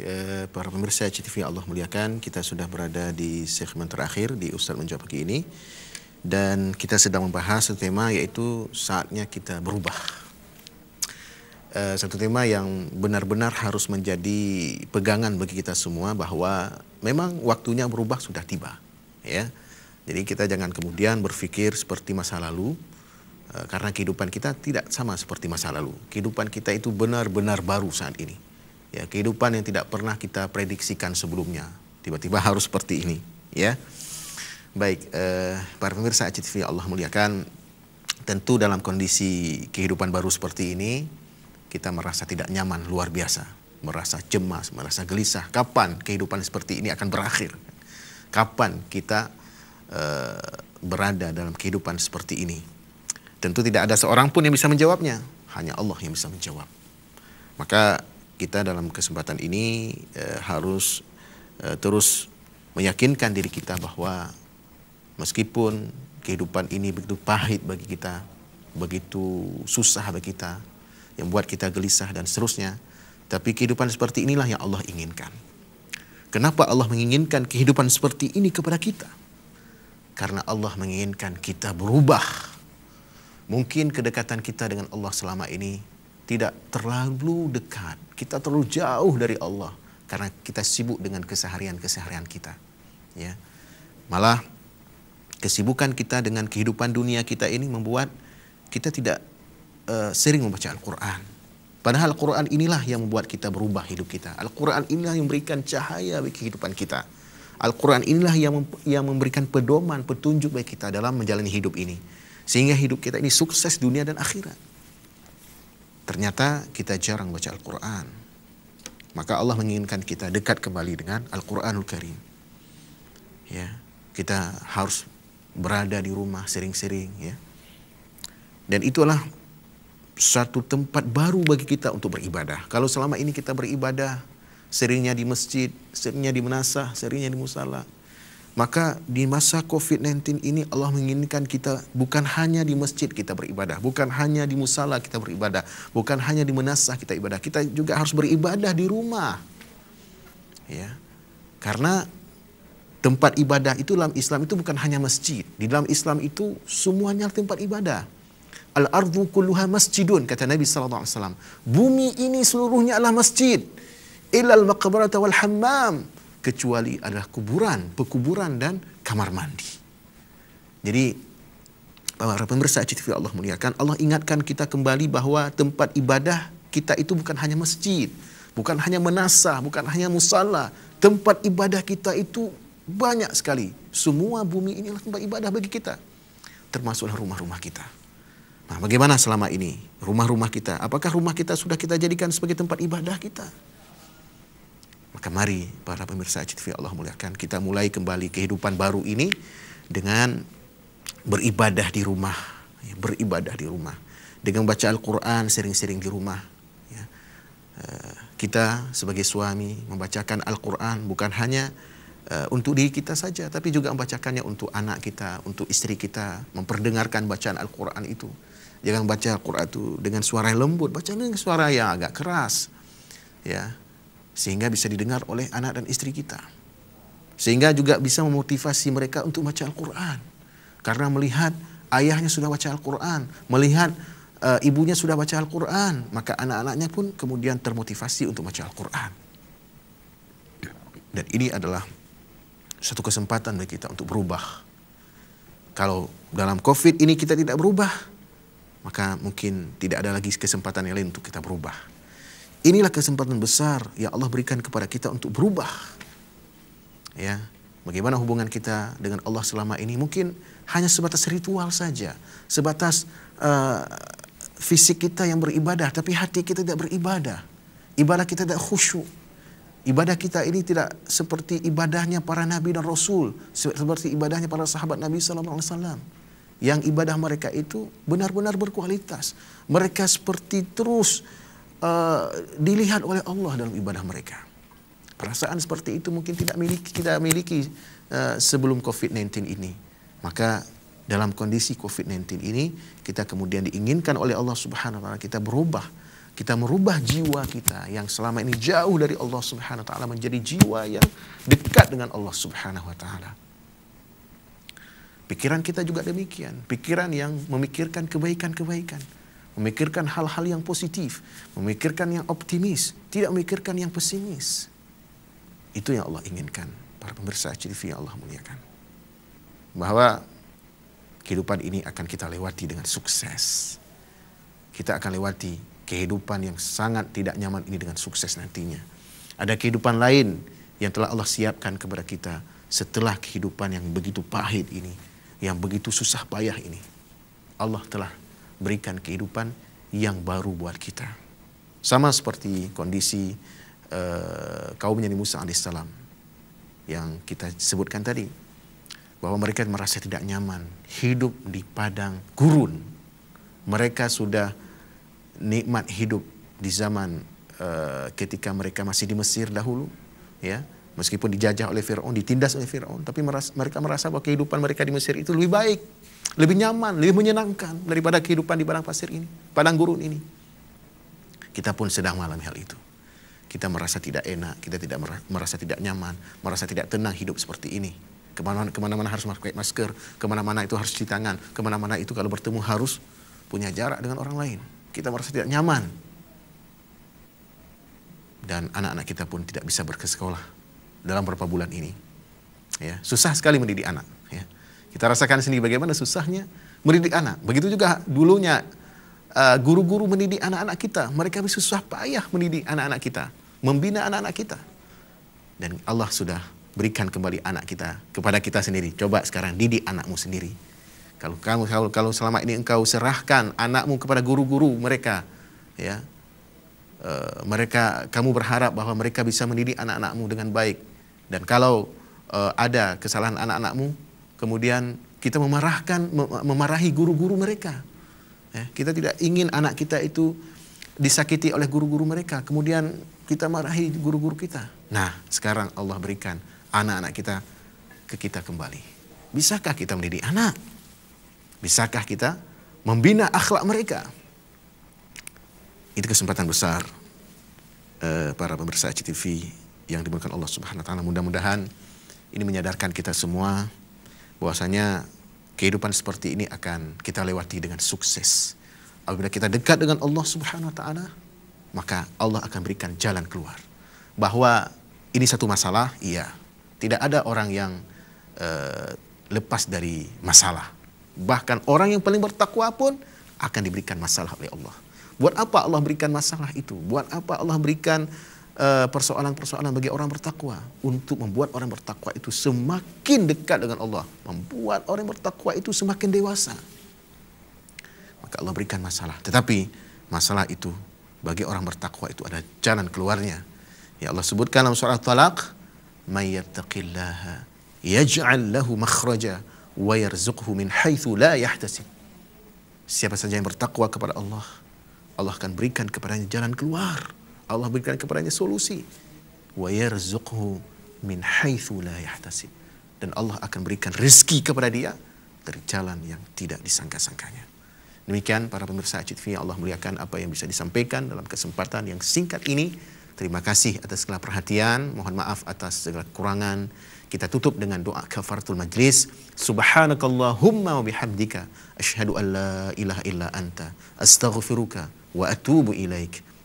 Eh, para pemirsa CTV Allah muliakan, kita sudah berada di segmen terakhir di Ustaz Menjawab Pagi ini. Dan kita sedang membahas satu tema yaitu saatnya kita berubah. Eh, satu tema yang benar-benar harus menjadi pegangan bagi kita semua bahwa memang waktunya berubah sudah tiba. ya. Jadi kita jangan kemudian berpikir seperti masa lalu, eh, karena kehidupan kita tidak sama seperti masa lalu. Kehidupan kita itu benar-benar baru saat ini ya kehidupan yang tidak pernah kita prediksikan sebelumnya tiba-tiba harus seperti ini ya baik eh, para pemirsa ACTV Allah muliakan tentu dalam kondisi kehidupan baru seperti ini kita merasa tidak nyaman luar biasa merasa cemas merasa gelisah kapan kehidupan seperti ini akan berakhir kapan kita eh, berada dalam kehidupan seperti ini tentu tidak ada seorang pun yang bisa menjawabnya hanya Allah yang bisa menjawab maka kita dalam kesempatan ini eh, harus eh, terus meyakinkan diri kita bahwa meskipun kehidupan ini begitu pahit bagi kita, begitu susah bagi kita, yang buat kita gelisah dan seterusnya, tapi kehidupan seperti inilah yang Allah inginkan. Kenapa Allah menginginkan kehidupan seperti ini kepada kita? Karena Allah menginginkan kita berubah. Mungkin kedekatan kita dengan Allah selama ini tidak terlalu dekat, kita terlalu jauh dari Allah karena kita sibuk dengan keseharian-keseharian kita. Ya. Malah kesibukan kita dengan kehidupan dunia kita ini membuat kita tidak uh, sering membaca Al-Qur'an. Padahal Al-Qur'an inilah yang membuat kita berubah hidup kita. Al-Qur'an inilah yang memberikan cahaya bagi kehidupan kita. Al-Quran inilah yang, yang memberikan pedoman, petunjuk bagi kita dalam menjalani hidup ini. Sehingga hidup kita ini sukses dunia dan akhirat. Ternyata kita jarang baca Al-Quran. Maka Allah menginginkan kita dekat kembali dengan Al-Quranul Karim. Ya, kita harus berada di rumah sering-sering ya. Dan itulah satu tempat baru bagi kita untuk beribadah. Kalau selama ini kita beribadah seringnya di masjid, seringnya di menasah, seringnya di musala, maka di masa COVID-19 ini Allah menginginkan kita bukan hanya di masjid kita beribadah, bukan hanya di musala kita beribadah, bukan hanya di menasah kita ibadah, kita juga harus beribadah di rumah. Ya. Karena tempat ibadah itu dalam Islam itu bukan hanya masjid. Di dalam Islam itu semuanya tempat ibadah. Al-ardu kulluha masjidun kata Nabi sallallahu alaihi wasallam. Bumi ini seluruhnya adalah masjid. Ilal maqbarata wal hammam kecuali adalah kuburan, pekuburan dan kamar mandi. Jadi para pemirsa CTV Allah muliakan, Allah ingatkan kita kembali bahwa tempat ibadah kita itu bukan hanya masjid, bukan hanya menasah, bukan hanya musala. Tempat ibadah kita itu banyak sekali. Semua bumi ini adalah tempat ibadah bagi kita. Termasuklah rumah-rumah kita. Nah, bagaimana selama ini rumah-rumah kita? Apakah rumah kita sudah kita jadikan sebagai tempat ibadah kita? Maka mari para pemirsa CTV Allah muliakan kita mulai kembali kehidupan baru ini dengan beribadah di rumah, ya, beribadah di rumah dengan baca Al-Quran sering-sering di rumah. Ya. Eh, kita sebagai suami membacakan Al-Quran bukan hanya eh, untuk diri kita saja, tapi juga membacakannya untuk anak kita, untuk istri kita, memperdengarkan bacaan Al-Quran itu. Jangan baca Al-Quran itu dengan suara yang lembut, baca dengan suara yang agak keras. Ya, sehingga bisa didengar oleh anak dan istri kita. Sehingga juga bisa memotivasi mereka untuk baca Al-Quran. Karena melihat ayahnya sudah baca Al-Quran, melihat e, ibunya sudah baca Al-Quran, maka anak-anaknya pun kemudian termotivasi untuk baca Al-Quran. Dan ini adalah satu kesempatan bagi kita untuk berubah. Kalau dalam COVID ini kita tidak berubah, maka mungkin tidak ada lagi kesempatan yang lain untuk kita berubah. Inilah kesempatan besar yang Allah berikan kepada kita untuk berubah. Ya, bagaimana hubungan kita dengan Allah selama ini? Mungkin hanya sebatas ritual saja, sebatas uh, fisik kita yang beribadah, tapi hati kita tidak beribadah. Ibadah kita tidak khusyuk. Ibadah kita ini tidak seperti ibadahnya para nabi dan rasul, seperti ibadahnya para sahabat Nabi sallallahu alaihi wasallam. Yang ibadah mereka itu benar-benar berkualitas. Mereka seperti terus Eh, dilihat oleh Allah dalam ibadah mereka. Perasaan seperti itu mungkin tidak miliki kita miliki uh, sebelum COVID-19 ini. Maka dalam kondisi COVID-19 ini kita kemudian diinginkan oleh Allah Subhanahu wa taala kita berubah kita merubah jiwa kita yang selama ini jauh dari Allah Subhanahu wa taala menjadi jiwa yang dekat dengan Allah Subhanahu wa taala. Pikiran kita juga demikian, pikiran yang memikirkan kebaikan-kebaikan memikirkan hal-hal yang positif, memikirkan yang optimis, tidak memikirkan yang pesimis. Itu yang Allah inginkan para pemirsa CTV yang Allah muliakan. Bahwa kehidupan ini akan kita lewati dengan sukses. Kita akan lewati kehidupan yang sangat tidak nyaman ini dengan sukses nantinya. Ada kehidupan lain yang telah Allah siapkan kepada kita setelah kehidupan yang begitu pahit ini, yang begitu susah payah ini. Allah telah berikan kehidupan yang baru buat kita. Sama seperti kondisi uh, kaumnya Nabi Musa alaihissalam yang kita sebutkan tadi bahwa mereka merasa tidak nyaman hidup di padang gurun. Mereka sudah nikmat hidup di zaman uh, ketika mereka masih di Mesir dahulu, ya Meskipun dijajah oleh Fir'aun, ditindas oleh Fir'aun, tapi merasa, mereka merasa bahwa kehidupan mereka di Mesir itu lebih baik, lebih nyaman, lebih menyenangkan daripada kehidupan di padang pasir ini, padang gurun ini. Kita pun sedang mengalami hal itu. Kita merasa tidak enak, kita tidak merasa tidak nyaman, merasa tidak tenang hidup seperti ini. Kemana-mana harus pakai masker, kemana-mana itu harus cuci tangan, kemana-mana itu kalau bertemu harus punya jarak dengan orang lain. Kita merasa tidak nyaman. Dan anak-anak kita pun tidak bisa berkesekolah dalam beberapa bulan ini. Ya, susah sekali mendidik anak. Ya. Kita rasakan sendiri bagaimana susahnya mendidik anak. Begitu juga dulunya eh, guru-guru uh, mendidik anak-anak kita. Mereka susah payah mendidik anak-anak kita. Membina anak-anak kita. Dan Allah sudah berikan kembali anak kita kepada kita sendiri. Coba sekarang didik anakmu sendiri. Kalau kamu kalau, kalau selama ini engkau serahkan anakmu kepada guru-guru mereka, ya, uh, mereka kamu berharap bahwa mereka bisa mendidik anak-anakmu dengan baik dan kalau uh, ada kesalahan anak-anakmu, kemudian kita memarahkan, memarahi guru-guru mereka. Ya, kita tidak ingin anak kita itu disakiti oleh guru-guru mereka. Kemudian kita marahi guru-guru kita. Nah, sekarang Allah berikan anak-anak kita ke kita kembali. Bisakah kita mendidik anak? Bisakah kita membina akhlak mereka? Itu kesempatan besar eh, para pemirsa CTV yang dimulakan Allah Subhanahu wa taala. Mudah-mudahan ini menyadarkan kita semua bahwasanya kehidupan seperti ini akan kita lewati dengan sukses. Apabila kita dekat dengan Allah Subhanahu wa taala, maka Allah akan berikan jalan keluar. Bahwa ini satu masalah, iya. Tidak ada orang yang uh, lepas dari masalah. Bahkan orang yang paling bertakwa pun akan diberikan masalah oleh Allah. Buat apa Allah berikan masalah itu? Buat apa Allah berikan Eh, persoalan-persoalan bagi orang bertakwa untuk membuat orang bertakwa itu semakin dekat dengan Allah, membuat orang bertakwa itu semakin dewasa. Maka Allah berikan masalah. Tetapi masalah itu bagi orang bertakwa itu ada jalan keluarnya. Ya Allah sebutkan dalam surah Talaq, "May yaj'al lahu makhraja wa yarzuqhu min haitsu la yahtasib." Siapa saja yang bertakwa kepada Allah, Allah akan berikan kepadanya jalan keluar Allah berikan kepadanya solusi. Wa yarzuqhu min haitsu la yahtasib. Dan Allah akan berikan rezeki kepada dia dari jalan yang tidak disangka-sangkanya. Demikian para pemirsa Acid Allah muliakan apa yang bisa disampaikan dalam kesempatan yang singkat ini. Terima kasih atas segala perhatian. Mohon maaf atas segala kekurangan. Kita tutup dengan doa kafaratul majlis. Subhanakallahumma wa bihamdika. Ashadu an la ilaha illa anta. Astaghfiruka wa atubu ilaika.